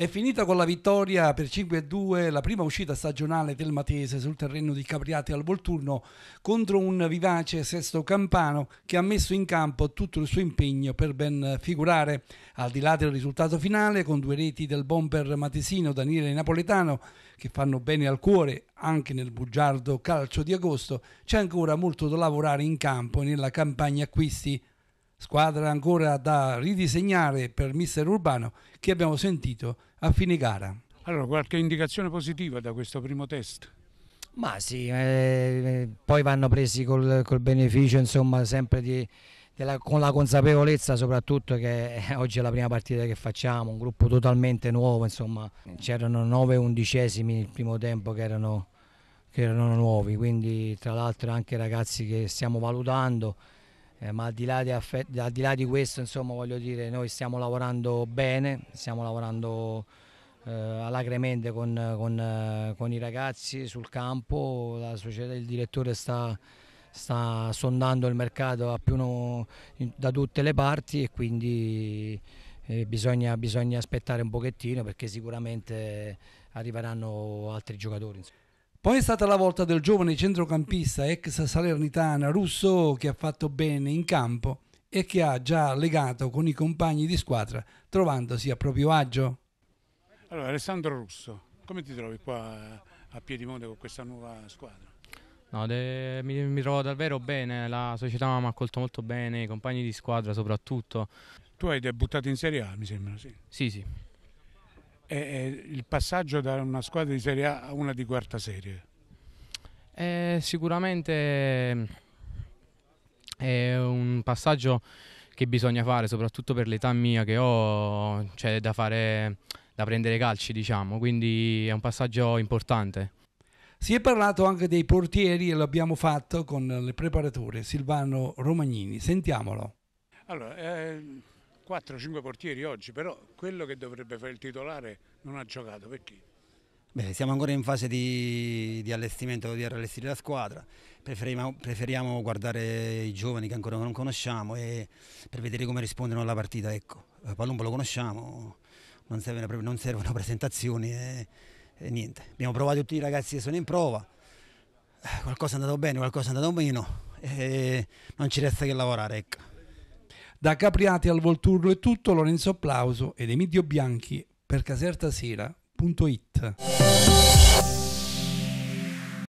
È finita con la vittoria per 5-2 la prima uscita stagionale del Matese sul terreno di Capriati al Volturno contro un vivace Sesto Campano che ha messo in campo tutto il suo impegno per ben figurare. Al di là del risultato finale, con due reti del bomber matesino Daniele Napoletano che fanno bene al cuore anche nel bugiardo calcio di agosto, c'è ancora molto da lavorare in campo e nella campagna acquisti squadra ancora da ridisegnare per mister Urbano che abbiamo sentito a fine gara. Allora, qualche indicazione positiva da questo primo test? Ma sì, eh, poi vanno presi col, col beneficio insomma sempre di, della, con la consapevolezza soprattutto che eh, oggi è la prima partita che facciamo, un gruppo totalmente nuovo, insomma c'erano 9 undicesimi nel primo tempo che erano, che erano nuovi, quindi tra l'altro anche ragazzi che stiamo valutando eh, ma al di, affetti, al di, là di questo insomma voglio dire noi stiamo lavorando bene, stiamo lavorando eh, alacremente con, con, con, i ragazzi sul campo, la società, il direttore sta, sta sondando il mercato no, da tutte le parti e quindi eh, bisogna, bisogna aspettare un pochettino perché sicuramente arriveranno altri giocatori. Insomma. Poi è stata la volta del giovane centrocampista ex salernitana russo che ha fatto bene in campo e che ha già legato con i compagni di squadra trovandosi a proprio agio. Allora Alessandro Russo, come ti trovi qua eh, a Piedimonte con questa nuova squadra? No, de, mi, mi, trovo davvero bene, la società mi ha accolto molto bene, i compagni di squadra soprattutto. Tu hai debuttato in Serie A, mi sembra, sì? Sì, sì e il passaggio da una squadra di Serie A a una di quarta serie? Eh, sicuramente ehm, è un passaggio che bisogna fare, soprattutto per l'età mia che ho, cioè da, fare, da prendere calci, diciamo, quindi è un passaggio importante. Si è parlato anche dei portieri e l'abbiamo fatto con le preparatorie Silvano Romagnini, sentiamolo. Allora, eh 4-5 portieri oggi, però quello che dovrebbe fare il titolare non ha giocato perché? Beh, siamo ancora in fase di, di allestimento, di arrestire la squadra, preferiamo, preferiamo, guardare i giovani che ancora non conosciamo e, per vedere come rispondono alla partita. Ecco, eh, Palumbo lo conosciamo, non servono, non servono presentazioni e, e, niente. Abbiamo provato tutti i ragazzi che sono in prova, eh, qualcosa è andato bene, qualcosa è andato meno e non ci resta che lavorare. Ecco. Da Capriati al Volturno è tutto, Lorenzo Applauso ed Emidio Bianchi per casertasera.it.